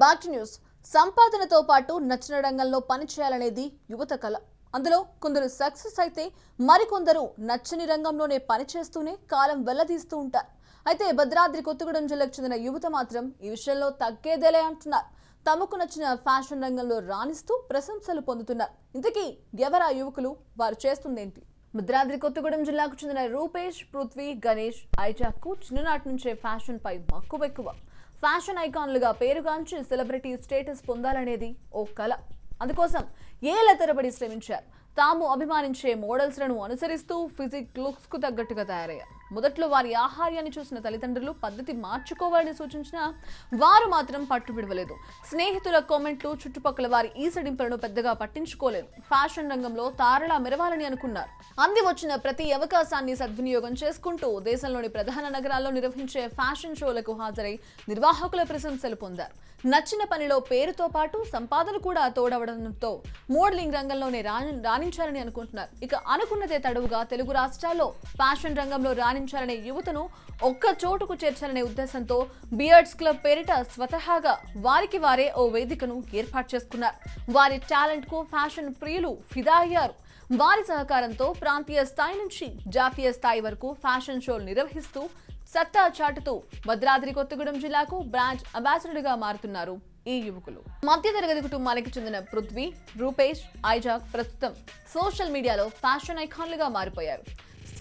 back news సంపాదనతో పాటు నచ్చిన రంగంలో పనిచేయాలనేది యువత కళ అందులో కొందరు సక్సెస్ అయితే మరికొందరు నచ్చని రంగంలోనే పనిచేస్తూనే కాలం వెల్లదీస్తూ ఉంటారు అయితే భద్రాద్రి కొత్తగూడెం జిల్లాకు చెందిన యువత మాత్రం ఈ విషయంలో తగ్గేదేలే అంటున్నారు తమకు నచ్చిన ఫ్యాషన్ రంగంలో రాణిస్తూ ప్రశంసలు పొందుతున్నారు ఇంతకీ ఎవరా యువకులు వారు చేస్తుందేంటి భద్రాద్రి కొత్తగూడెం జిల్లాకు చెందిన రూపేష్ పృథ్వీ గణేష్ ఐజాక్ కు చిన్ననాటి నుంచే ఫ్యాషన్పై మక్కువ ఎక్కువ ఫ్యాషన్ ఐకాన్లుగా పేరుగాంచి సెలబ్రిటీ స్టేటస్ పొందాలనేది ఓ కళ అందుకోసం ఏళ్ల తరబడి శ్రమించారు తాము అభిమానించే మోడల్స్లను అనుసరిస్తూ ఫిజిక్ లుక్స్కు తగ్గట్టుగా తయారయ్యారు మొదట్లో వారి ఆహార్యాన్ని చూసిన తల్లిదండ్రులు పద్ధతి మార్చుకోవాలని సూచించినా వారు మాత్రం పట్టు విడవలేదు స్నేహితుల కామెంట్లు చుట్టుపక్కల వారి ఈ సడింపులను పెద్దగా పట్టించుకోలేదు ఫ్యాషన్ రంగంలో తారలా మెరవాలని అనుకున్నారు అంది వచ్చిన ప్రతి అవకాశాన్ని సద్వినియోగం చేసుకుంటూ దేశంలోని ప్రధాన నగరాల్లో నిర్వహించే ఫ్యాషన్ షోలకు హాజరై నిర్వాహకుల ప్రశంసలు పొందారు నచ్చిన పనిలో పేరుతో పాటు సంపాదన కూడా తోడవడంతో మోడలింగ్ రంగంలోనే రాణించాలని అనుకుంటున్నారు ఇక అనుకున్నదే తడువుగా తెలుగు రాష్ట్రాల్లో ఫ్యాషన్ రంగంలో రాణి సాధించాలనే యువతను ఒక్క చోటుకు చేర్చాలనే ఉద్దేశంతో బియర్డ్స్ క్లబ్ పేరిట స్వతహాగా వారికి వారే ఓ వేదికను ఏర్పాటు చేసుకున్నారు వారి టాలెంట్ కు ఫ్యాషన్ ప్రియులు ఫిదా అయ్యారు వారి సహకారంతో ప్రాంతీయ స్థాయి నుంచి జాతీయ స్థాయి వరకు ఫ్యాషన్ షోలు నిర్వహిస్తూ సత్తా చాటుతూ భద్రాద్రి కొత్తగూడెం జిల్లాకు బ్రాంచ్ అంబాసిడర్గా మారుతున్నారు ఈ యువకులు మధ్యతరగతి కుటుంబానికి చెందిన పృథ్వీ రూపేష్ ఐజాక్ ప్రస్తుతం సోషల్ మీడియాలో ఫ్యాషన్ ఐకాన్లుగా మారిపోయారు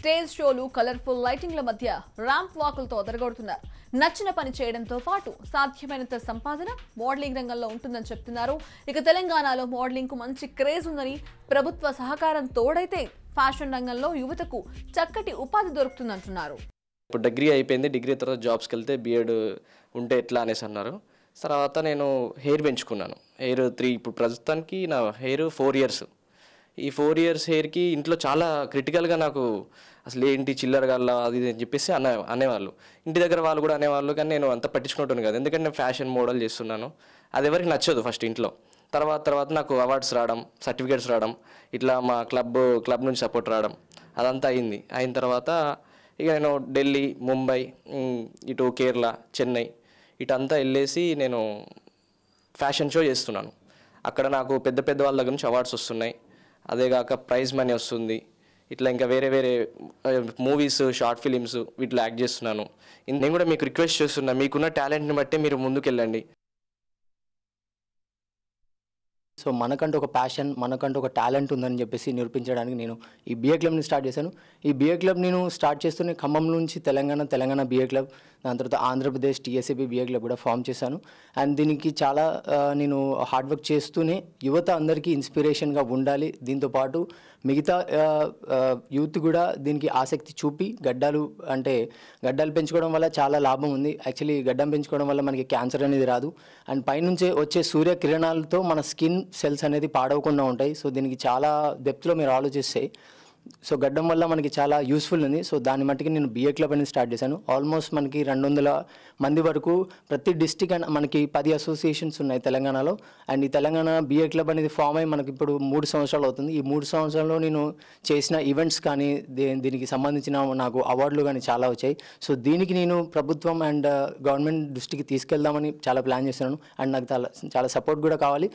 స్టేజ్ షోలు కలర్ఫుల్ లైటింగ్ల మధ్య ర్యాంప్ వాకులతో అదరగొడుతున్నారు నచ్చిన పని చేయడంతో పాటు సాధ్యమైనంత సంపాదన మోడలింగ్ రంగంలో ఉంటుందని చెప్తున్నారు ఇక తెలంగాణలో మోడలింగ్కు మంచి క్రేజ్ ఉందని ప్రభుత్వ సహకారం తోడైతే ఫ్యాషన్ రంగంలో యువతకు చక్కటి ఉపాధి దొరుకుతుందంటున్నారు ఇప్పుడు డిగ్రీ అయిపోయింది డిగ్రీ తర్వాత జాబ్స్కి వెళ్తే బీఎడ్ ఉంటే ఎట్లా అనేసి అన్నారు తర్వాత నేను హెయిర్ పెంచుకున్నాను హెయిర్ త్రీ ఇప్పుడు ప్రస్తుతానికి నా హెయిర్ ఫోర్ ఇయర్స్ ఈ ఫోర్ ఇయర్స్ హెయిర్కి ఇంట్లో చాలా క్రిటికల్గా నాకు అసలు ఏంటి చిల్లర గల్ల అది అని చెప్పేసి అన్న అనేవాళ్ళు ఇంటి దగ్గర వాళ్ళు కూడా అనేవాళ్ళు కానీ నేను అంత పట్టించుకుంటాను కదా ఎందుకంటే నేను ఫ్యాషన్ మోడల్ చేస్తున్నాను అది ఎవరికి నచ్చదు ఫస్ట్ ఇంట్లో తర్వాత తర్వాత నాకు అవార్డ్స్ రావడం సర్టిఫికేట్స్ రావడం ఇట్లా మా క్లబ్ క్లబ్ నుంచి సపోర్ట్ రావడం అదంతా అయింది అయిన తర్వాత ఇక నేను ఢిల్లీ ముంబై ఇటు కేరళ చెన్నై ఇటంతా వెళ్ళేసి నేను ఫ్యాషన్ షో చేస్తున్నాను అక్కడ నాకు పెద్ద పెద్ద వాళ్ళ దగ్గర నుంచి అవార్డ్స్ వస్తున్నాయి అదేగాక ప్రైజ్ మనీ వస్తుంది ఇట్లా ఇంకా వేరే వేరే మూవీస్ షార్ట్ ఫిలిమ్స్ వీటిలో యాక్ట్ చేస్తున్నాను నేను కూడా మీకు రిక్వెస్ట్ చేస్తున్నా మీకున్న టాలెంట్ని బట్టి మీరు ముందుకెళ్ళండి సో మనకంటూ ఒక ప్యాషన్ మనకంటూ ఒక టాలెంట్ ఉందని చెప్పేసి నిరూపించడానికి నేను ఈ బిఏ క్లబ్ని స్టార్ట్ చేశాను ఈ బిఏ క్లబ్ నేను స్టార్ట్ చేస్తూనే ఖమ్మం నుంచి తెలంగాణ తెలంగాణ బిఏ క్లబ్ దాని తర్వాత ఆంధ్రప్రదేశ్ టీఎస్ఏబి బిఏ క్లబ్ కూడా ఫామ్ చేశాను అండ్ దీనికి చాలా నేను హార్డ్ వర్క్ చేస్తూనే యువత అందరికీ ఇన్స్పిరేషన్గా ఉండాలి దీంతోపాటు మిగతా యూత్ కూడా దీనికి ఆసక్తి చూపి గడ్డాలు అంటే గడ్డాలు పెంచుకోవడం వల్ల చాలా లాభం ఉంది యాక్చువల్లీ గడ్డం పెంచుకోవడం వల్ల మనకి క్యాన్సర్ అనేది రాదు అండ్ పైనుంచే వచ్చే సూర్యకిరణాలతో మన స్కిన్ సెల్స్ అనేది పాడవకుండా ఉంటాయి సో దీనికి చాలా డెప్త్లో మీరు ఆలోచిస్తే సో గడ్డం వల్ల మనకి చాలా యూస్ఫుల్ ఉంది సో దాన్ని మట్టికి నేను బిఏ క్లబ్ అనేది స్టార్ట్ చేశాను ఆల్మోస్ట్ మనకి రెండు వందల మంది వరకు ప్రతి డిస్టిక్ అండ్ మనకి పది అసోసియేషన్స్ ఉన్నాయి తెలంగాణలో అండ్ ఈ తెలంగాణ బిఏ క్లబ్ అనేది ఫామ్ అయ్యి మనకి ఇప్పుడు మూడు సంవత్సరాలు అవుతుంది ఈ మూడు సంవత్సరాల్లో నేను చేసిన ఈవెంట్స్ కానీ దీనికి సంబంధించిన నాకు అవార్డులు కానీ చాలా వచ్చాయి సో దీనికి నేను ప్రభుత్వం అండ్ గవర్నమెంట్ uh, దృష్టికి తీసుకెళ్దామని చాలా ప్లాన్ చేస్తున్నాను అండ్ నాకు చాలా చాలా సపోర్ట్ కూడా కావాలి